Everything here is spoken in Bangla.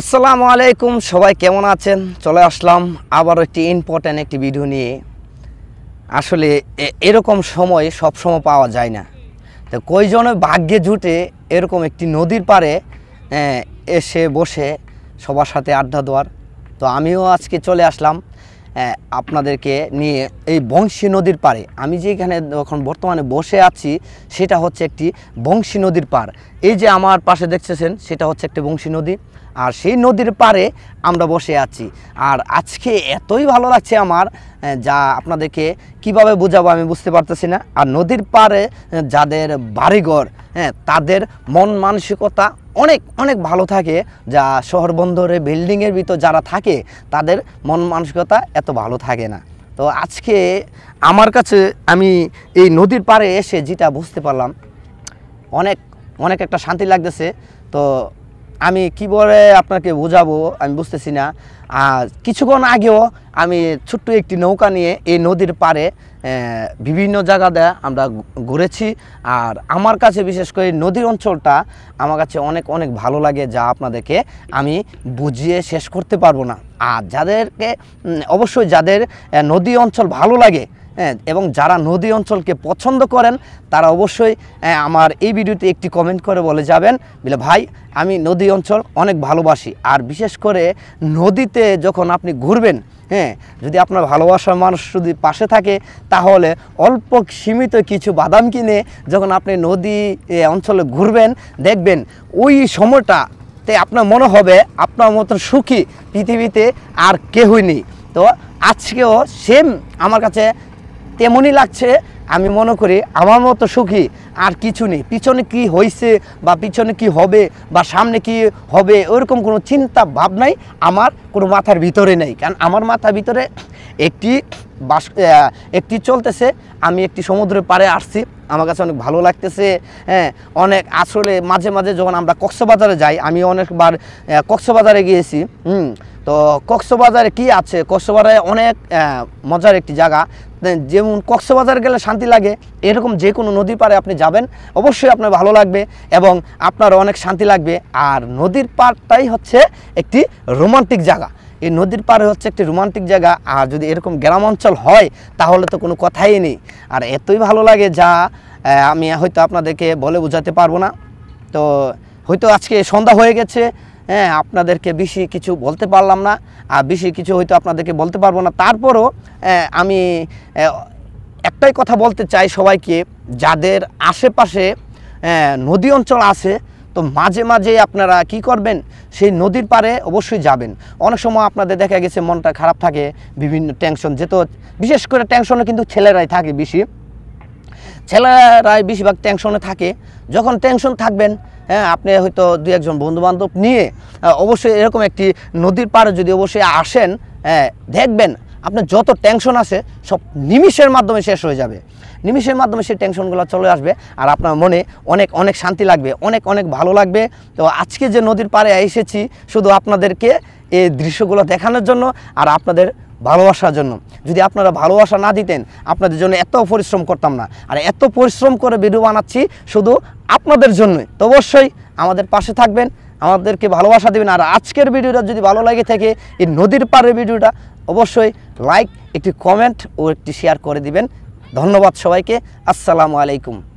আসসালামু আলাইকুম সবাই কেমন আছেন চলে আসলাম আবার একটি ইম্পর্ট্যান্ট একটি ভিডিও নিয়ে আসলে এরকম সময় সবসময় পাওয়া যায় না তো কইজনে ভাগ্যে জুটে এরকম একটি নদীর পারে এসে বসে সবার সাথে আড্ডা দেওয়ার তো আমিও আজকে চলে আসলাম আপনাদেরকে নিয়ে এই বংশী নদীর পারে আমি এখানে এখন বর্তমানে বসে আছি সেটা হচ্ছে একটি বংশী নদীর পার এই যে আমার পাশে দেখতেছেন সেটা হচ্ছে একটি বংশী নদী আর সেই নদীর পারে আমরা বসে আছি আর আজকে এতই ভালো লাগছে আমার যা আপনাদেরকে কিভাবে বোঝাবো আমি বুঝতে পারতেছি না আর নদীর পারে যাদের বাড়িঘর হ্যাঁ তাদের মন মানসিকতা অনেক অনেক ভালো থাকে যা শহর বন্দরে বিল্ডিংয়ের ভিতর যারা থাকে তাদের মন মানসিকতা এত ভালো থাকে না তো আজকে আমার কাছে আমি এই নদীর পাড়ে এসে যেটা বুঝতে পারলাম অনেক অনেক একটা শান্তি লাগতেছে তো আমি কি বলে আপনাকে বোঝাবো আমি বুঝতেছি না আর কিছুক্ষণ আগেও আমি ছোট্ট একটি নৌকা নিয়ে এই নদীর পারে বিভিন্ন জায়গাতে আমরা ঘুরেছি আর আমার কাছে বিশেষ করে নদীর অঞ্চলটা আমার কাছে অনেক অনেক ভালো লাগে যা আপনাদেরকে আমি বুঝিয়ে শেষ করতে পারবো না আর যাদেরকে অবশ্যই যাদের নদী অঞ্চল ভালো লাগে হ্যাঁ, এবং যারা নদী অঞ্চলকে পছন্দ করেন তারা অবশ্যই আমার এই ভিডিওতে একটি কমেন্ট করে বলে যাবেন বলে ভাই আমি নদী অঞ্চল অনেক ভালোবাসি আর বিশেষ করে নদীতে যখন আপনি ঘুরবেন হ্যাঁ যদি আপনার ভালোবাসার মানুষ যদি পাশে থাকে তাহলে অল্প সীমিত কিছু বাদাম কিনে যখন আপনি নদী অঞ্চলে ঘুরবেন দেখবেন ওই সময়টা তে আপনার মনে হবে আপনার মতন সুখী পৃথিবীতে আর কেউই নেই তো আজকেও সেম আমার কাছে তেমনই লাগছে আমি মনে করি আমার মতো সুখী আর কিছু নেই পিছনে কি হয়েছে বা পিছনে কি হবে বা সামনে কি হবে ওরকম কোনো চিন্তা ভাবনাই আমার কোনো মাথার ভিতরে নেই কারণ আমার মাথার ভিতরে একটি বাস একটি চলতেছে আমি একটি সমুদ্রের পাড়ে আসছি আমার কাছে অনেক ভালো লাগতেছে হ্যাঁ অনেক আসলে মাঝে মাঝে যখন আমরা কক্সবাজারে যাই আমি অনেকবার কক্সবাজারে গিয়েছি হুম তো কক্সবাজারে কি আছে কক্সবাজারে অনেক মজার একটি জায়গা যেমন কক্সবাজার গেলে শান্তি লাগে এরকম যে কোনো নদী পারে আপনি যাবেন অবশ্যই আপনার ভালো লাগবে এবং আপনার অনেক শান্তি লাগবে আর নদীর পাড়টাই হচ্ছে একটি রোমান্টিক জায়গা এই নদীর পাড়ে হচ্ছে একটি রোমান্টিক জায়গা আর যদি এরকম গ্রাম অঞ্চল হয় তাহলে তো কোনো কথাই নেই আর এতই ভালো লাগে যা আমি হয়তো আপনাদেরকে বলে বোঝাতে পারবো না তো হয়তো আজকে সন্ধ্যা হয়ে গেছে হ্যাঁ আপনাদেরকে বেশি কিছু বলতে পারলাম না আর বেশি কিছু হয়তো আপনাদেরকে বলতে পারবো না তারপরও আমি একটাই কথা বলতে চাই সবাইকে যাদের আশেপাশে নদী অঞ্চল আছে তো মাঝে মাঝে আপনারা কি করবেন সেই নদীর পারে অবশ্যই যাবেন অনেক সময় আপনাদের দেখা গেছে মনটা খারাপ থাকে বিভিন্ন টেনশন যেত বিশেষ করে টেনশনও কিন্তু ছেলেরাই থাকে বেশি ছেলেরাই বেশিরভাগ টেনশনে থাকে যখন টেনশন থাকবেন হ্যাঁ আপনি হয়তো দু একজন বন্ধুবান্ধব নিয়ে অবশ্যই এরকম একটি নদীর পাড়ে যদি অবশ্যই আসেন হ্যাঁ দেখবেন আপনার যত টেনশন আছে সব নিমিষের মাধ্যমে শেষ হয়ে যাবে নিমিষের মাধ্যমে সেই টেনশনগুলো চলে আসবে আর আপনার মনে অনেক অনেক শান্তি লাগবে অনেক অনেক ভালো লাগবে তো আজকে যে নদীর পাড়ে এসেছি শুধু আপনাদেরকে এই দৃশ্যগুলো দেখানোর জন্য আর আপনাদের ভালোবাসার জন্য যদি আপনারা ভালোবাসা না দিতেন আপনাদের জন্য এত পরিশ্রম করতাম না আর এত পরিশ্রম করে ভিডিও বানাচ্ছি শুধু আপনাদের জন্যই তো অবশ্যই আমাদের পাশে থাকবেন আমাদেরকে ভালোবাসা দেবেন আর আজকের ভিডিওটা যদি ভালো লাগে থাকে এই নদীর পাড়ের ভিডিওটা অবশ্যই লাইক একটি কমেন্ট ও একটি শেয়ার করে দিবেন ধন্যবাদ সবাইকে আসসালামু আলাইকুম